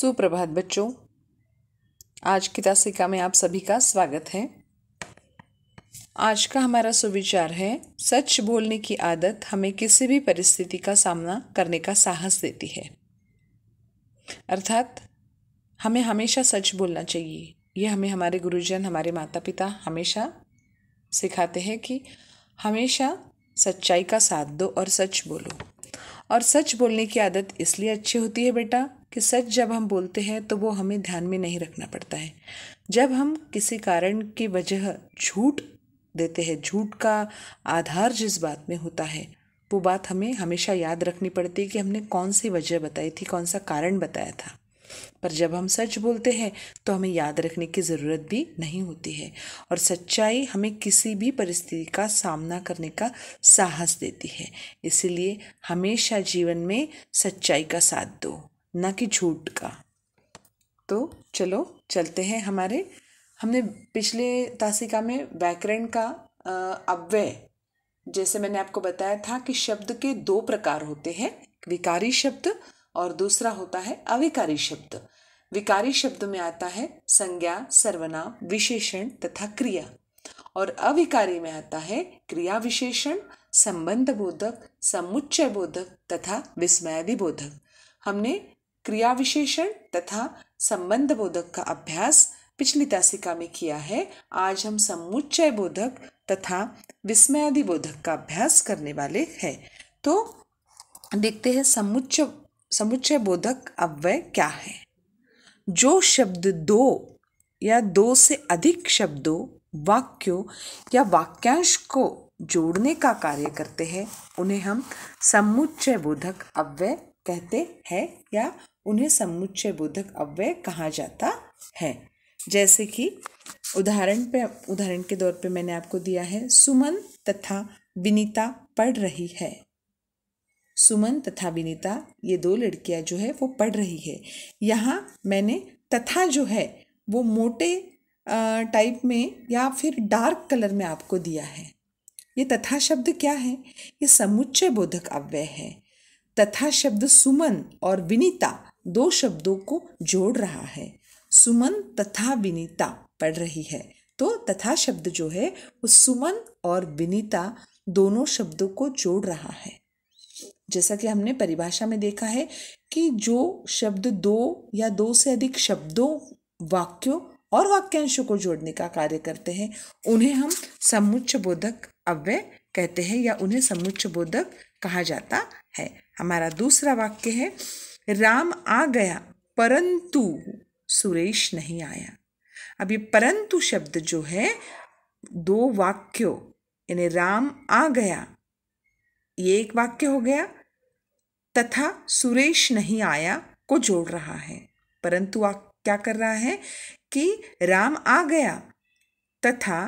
सुप्रभात बच्चों आज की तासिका में आप सभी का स्वागत है आज का हमारा सुविचार है सच बोलने की आदत हमें किसी भी परिस्थिति का सामना करने का साहस देती है अर्थात हमें हमेशा सच बोलना चाहिए ये हमें हमारे गुरुजन हमारे माता पिता हमेशा सिखाते हैं कि हमेशा सच्चाई का साथ दो और सच बोलो और सच बोलने की आदत इसलिए अच्छी होती है बेटा कि सच जब हम बोलते हैं तो वो हमें ध्यान में नहीं रखना पड़ता है जब हम किसी कारण की वजह झूठ देते हैं झूठ का आधार जिस बात में होता है वो बात हमें हमेशा याद रखनी पड़ती है कि हमने कौन सी वजह बताई थी कौन सा कारण बताया था पर जब हम सच बोलते हैं तो हमें याद रखने की ज़रूरत भी नहीं होती है और सच्चाई हमें किसी भी परिस्थिति का सामना करने का साहस देती है इसलिए हमेशा जीवन में सच्चाई का साथ दो ना कि झूठ का तो चलो चलते हैं हमारे हमने पिछले तासिका में व्याकरण का अव्यय जैसे मैंने आपको बताया था कि शब्द के दो प्रकार होते हैं विकारी शब्द और दूसरा होता है अविकारी शब्द विकारी शब्द में आता है संज्ञा सर्वनाम विशेषण तथा क्रिया और अविकारी में आता है क्रिया विशेषण संबंध बोधक समुच्चय बोधक तथा विस्मयादि बोधक हमने क्रिया विशेषण तथा संबंध बोधक का अभ्यास पिछली तासिका में किया है आज हम समुच्चय बोधक तथा विस्मयादि बोधक का अभ्यास करने वाले हैं तो देखते हैं समुच्च समुच्चय बोधक अव्यय क्या है जो शब्द दो या दो से अधिक शब्दों वाक्यों या वाक्यांश को जोड़ने का कार्य करते हैं उन्हें हम समुच्चय बोधक अव्यय कहते हैं या उन्हें समुच्चय बोधक अव्यय कहा जाता है जैसे कि उदाहरण पे उदाहरण के तौर पे मैंने आपको दिया है सुमन तथा विनीता पढ़ रही है सुमन तथा विनीता ये दो लड़कियां जो है वो पढ़ रही है यहाँ मैंने तथा जो है वो मोटे टाइप में या फिर डार्क कलर में आपको दिया है ये तथा शब्द क्या है ये समुच्चय बोधक अव्यय है तथा शब्द सुमन और विनीता दो शब्दों को जोड़ रहा है सुमन तथा विनीता पढ़ रही है तो तथा शब्द जो है वो सुमन और विनीता दोनों शब्दों को जोड़ रहा है जैसा कि हमने परिभाषा में देखा है कि जो शब्द दो या दो से अधिक शब्दों वाक्यों और वाक्यांशों को जोड़ने का कार्य करते हैं उन्हें हम समुच्च बोधक अव्यय कहते हैं या उन्हें समुच्च बोधक कहा जाता है हमारा दूसरा वाक्य है राम आ गया परंतु सुरेश नहीं आया अब ये परंतु शब्द जो है दो वाक्यों यानी राम आ गया ये एक वाक्य हो गया तथा सुरेश नहीं आया को जोड़ रहा है परंतु आ क्या कर रहा है कि राम आ गया तथा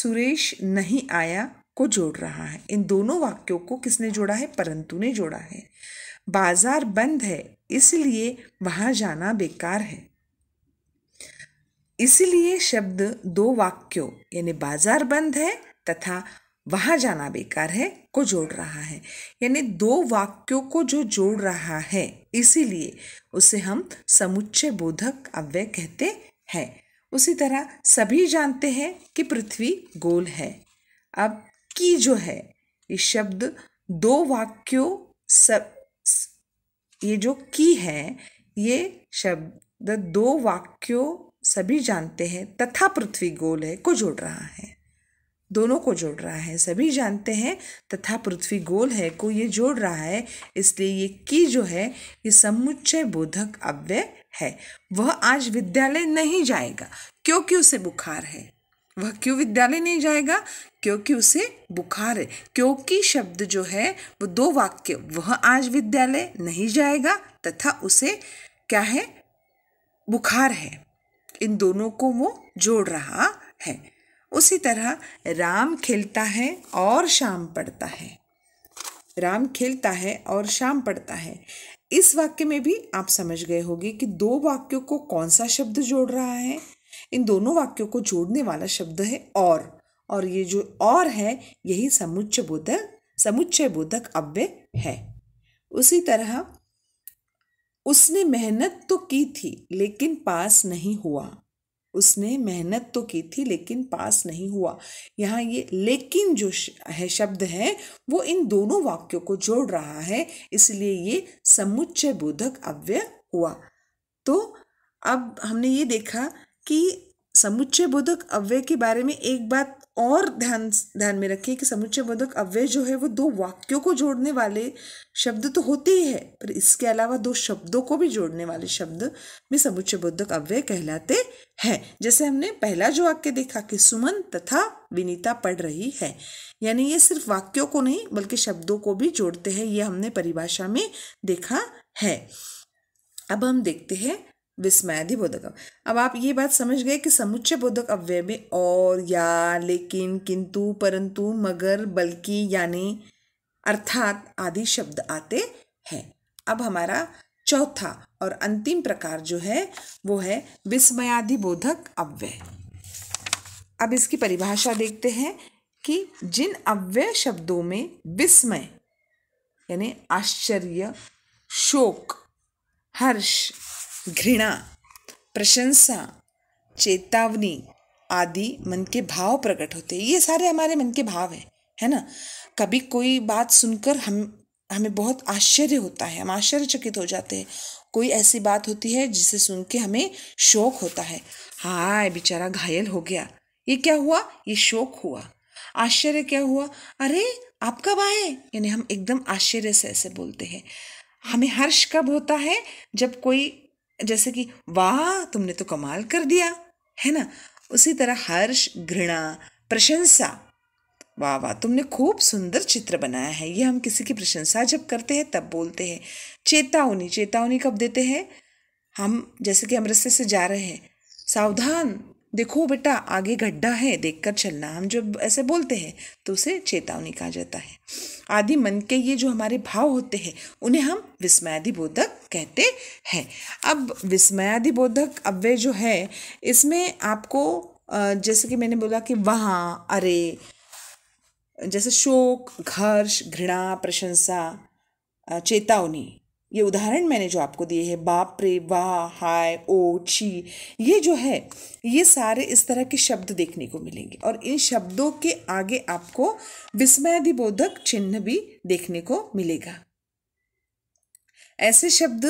सुरेश नहीं आया को जोड़ रहा है इन दोनों वाक्यों को किसने जोड़ा है परंतु ने जोड़ा है बाजार बंद है इसलिए वहाँ जाना बेकार है इसलिए शब्द दो वाक्यों यानी बाजार बंद है तथा वहाँ जाना बेकार है को जोड़ रहा है यानी दो वाक्यों को जो जोड़ रहा है इसीलिए उसे हम समुच्चय बोधक अव्यय कहते हैं उसी तरह सभी जानते हैं कि पृथ्वी गोल है अब की जो है इस शब्द दो वाक्यों सब ये जो की है ये शब्द दो वाक्यों सभी जानते हैं तथा पृथ्वी गोल है को जोड़ रहा है दोनों को जोड़ रहा है सभी जानते हैं तथा पृथ्वी गोल है को ये जोड़ रहा है इसलिए ये की जो है ये समुच्चय बोधक अव्यय है वह आज विद्यालय नहीं जाएगा क्योंकि उसे बुखार है वह क्यों विद्यालय नहीं जाएगा क्योंकि उसे बुखार है क्योंकि शब्द जो है वो दो वाक्य वह आज विद्यालय नहीं जाएगा तथा उसे क्या है बुखार है इन दोनों को वो जोड़ रहा है उसी तरह राम खेलता है और शाम पड़ता है राम खेलता है और शाम पड़ता है इस वाक्य में भी आप समझ गए होगे कि दो वाक्यों को कौन सा शब्द जोड़ रहा है इन दोनों वाक्यों को जोड़ने वाला शब्द है और और ये जो और है यही समुच्चय बोधक समुच्चय बोधक अव्य है उसी तरह उसने मेहनत तो की थी लेकिन पास नहीं हुआ उसने मेहनत तो की थी लेकिन पास नहीं हुआ यहाँ ये लेकिन जो है शब्द है वो इन दोनों वाक्यों को जोड़ रहा है इसलिए ये समुच्चय बोधक अव्यय हुआ तो अब हमने ये देखा कि समुच्चय बोधक अव्यय के बारे में एक बात और ध्यान ध्यान में रखिए कि समुच्चय बोधक अव्यय जो है वो दो वाक्यों को जोड़ने वाले शब्द तो होते ही है पर इसके अलावा दो शब्दों को भी जोड़ने वाले शब्द में समुच्चय बोधक अव्यय कहलाते हैं जैसे हमने पहला जो वाक्य देखा कि सुमन तथा विनीता पढ़ रही है यानी ये सिर्फ वाक्यों को नहीं बल्कि शब्दों को भी जोड़ते हैं ये हमने परिभाषा में देखा है अब हम देखते हैं विस्मयादि बोधक अब आप ये बात समझ गए कि समुच्चय बोधक अव्यय में और या लेकिन किंतु परंतु मगर बल्कि यानी अर्थात आदि शब्द आते हैं अब हमारा चौथा और अंतिम प्रकार जो है वो है विस्मयादि बोधक अव्यय अब इसकी परिभाषा देखते हैं कि जिन अव्यय शब्दों में विस्मय यानी आश्चर्य शोक हर्ष घृणा प्रशंसा चेतावनी आदि मन के भाव प्रकट होते हैं ये सारे हमारे मन के भाव हैं है ना कभी कोई बात सुनकर हम हमें बहुत आश्चर्य होता है हम आश्चर्यचकित हो जाते हैं कोई ऐसी बात होती है जिसे सुन के हमें शोक होता है हाय बेचारा घायल हो गया ये क्या हुआ ये शोक हुआ आश्चर्य क्या हुआ अरे आप कब आए यानी हम एकदम आश्चर्य से ऐसे बोलते हैं हमें हर्ष कब होता है जब कोई जैसे कि वाह तुमने तो कमाल कर दिया है ना उसी तरह हर्ष घृणा प्रशंसा वाह वाह तुमने खूब सुंदर चित्र बनाया है ये हम किसी की प्रशंसा जब करते हैं तब बोलते हैं चेतावनी चेतावनी कब देते हैं हम जैसे कि हम रस्ते से जा रहे हैं सावधान देखो बेटा आगे गड्ढा है देखकर चलना हम जब ऐसे बोलते हैं तो उसे चेतावनी कहा जाता है आदि मन के ये जो हमारे भाव होते हैं उन्हें हम विस्मयादि बोधक कहते हैं अब विस्मयादि बोधक अव्यय जो है इसमें आपको जैसे कि मैंने बोला कि वहाँ अरे जैसे शोक घर्ष घृणा प्रशंसा चेतावनी ये उदाहरण मैंने जो आपको दिए हैं बाप रे वाह हाय ओ छी ये जो है ये सारे इस तरह के शब्द देखने को मिलेंगे और इन शब्दों के आगे आपको विस्मयादिबोधक चिन्ह भी देखने को मिलेगा ऐसे शब्द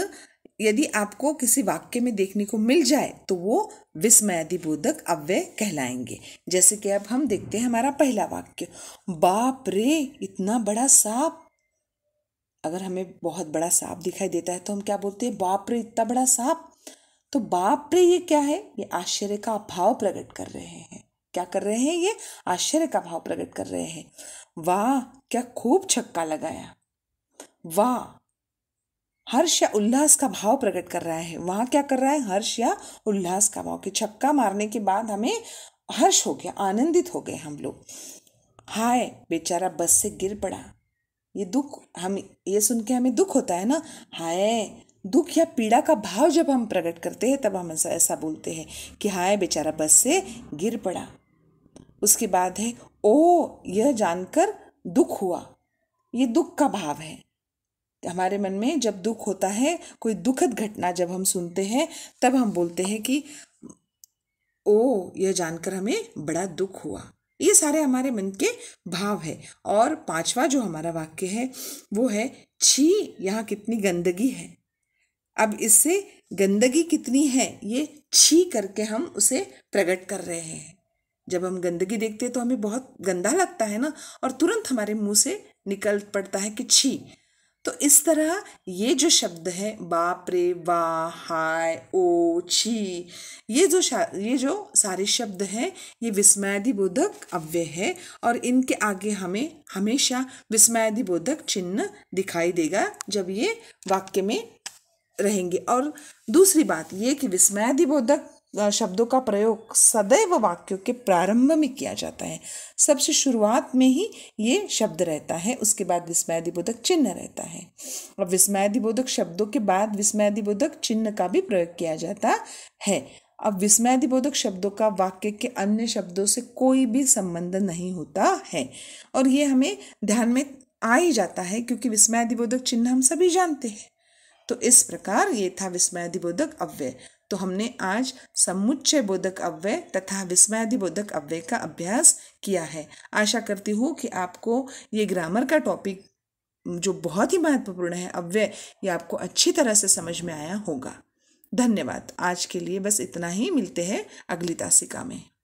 यदि आपको किसी वाक्य में देखने को मिल जाए तो वो विस्मयादिबोधक अव्यय कहलाएंगे जैसे कि अब हम देखते हैं हमारा पहला वाक्य बाप रे इतना बड़ा सांप अगर हमें बहुत बड़ा सांप दिखाई देता है तो हम क्या बोलते हैं बाप रे इतना बड़ा सांप तो बाप रे ये क्या है ये आश्चर्य का भाव प्रकट कर रहे हैं क्या कर रहे हैं ये आश्चर्य का भाव प्रकट कर रहे हैं वाह क्या खूब छक्का लगाया वाह हर्ष या उल्लास का भाव प्रकट कर रहा है वहां क्या कर रहा है हर्ष या उल्लास का भाव कि छक्का मारने के बाद हमें हर्ष हो गया आनंदित हो गए हम लोग हाय बेचारा बस से गिर पड़ा ये दुख हम ये सुन के हमें दुख होता है ना हाय दुख या पीड़ा का भाव जब हम प्रकट करते हैं तब हम ऐसा ऐसा बोलते हैं कि हाय बेचारा बस से गिर पड़ा उसके बाद है ओ यह जानकर दुख हुआ ये दुख का भाव है हमारे मन में जब दुख होता है कोई दुखद घटना जब हम सुनते हैं तब हम बोलते हैं कि ओ यह जानकर हमें बड़ा दुख हुआ ये सारे हमारे मन के भाव है और पांचवा जो हमारा वाक्य है वो है छी यहाँ कितनी गंदगी है अब इससे गंदगी कितनी है ये छी करके हम उसे प्रकट कर रहे हैं जब हम गंदगी देखते हैं तो हमें बहुत गंदा लगता है ना और तुरंत हमारे मुंह से निकल पड़ता है कि छी तो इस तरह ये जो शब्द हैं बाप रे वाह हाय ओ छी ये जो ये जो सारे शब्द हैं ये विस्मयादिबोधक अव्यय है और इनके आगे हमें हमेशा विस्मयादिबोधक चिन्ह दिखाई देगा जब ये वाक्य में रहेंगे और दूसरी बात ये कि विस्मयादिबोधक शब्दों का प्रयोग सदैव वाक्यों के प्रारंभ में किया जाता है सबसे शुरुआत में ही ये शब्द रहता है उसके बाद विस्मयाधिबोधक चिन्ह रहता है और विस्मयाधिबोधक शब्दों के बाद विस्मयाधिबोधक चिन्ह का भी प्रयोग किया जाता है अब विस्मयाधिबोधक शब्दों का वाक्य के अन्य शब्दों से कोई भी संबंध नहीं होता है और ये हमें ध्यान में आ ही जाता है क्योंकि विस्मयाधिबोधक चिन्ह हम सभी जानते हैं तो इस प्रकार ये था विस्मयाधिबोधक अव्यय तो हमने आज समुच्चय बोधक अव्यय तथा विस्मयादि बोधक अव्यय का अभ्यास किया है आशा करती हूँ कि आपको ये ग्रामर का टॉपिक जो बहुत ही महत्वपूर्ण है अव्यय ये आपको अच्छी तरह से समझ में आया होगा धन्यवाद आज के लिए बस इतना ही मिलते हैं अगली तासिका में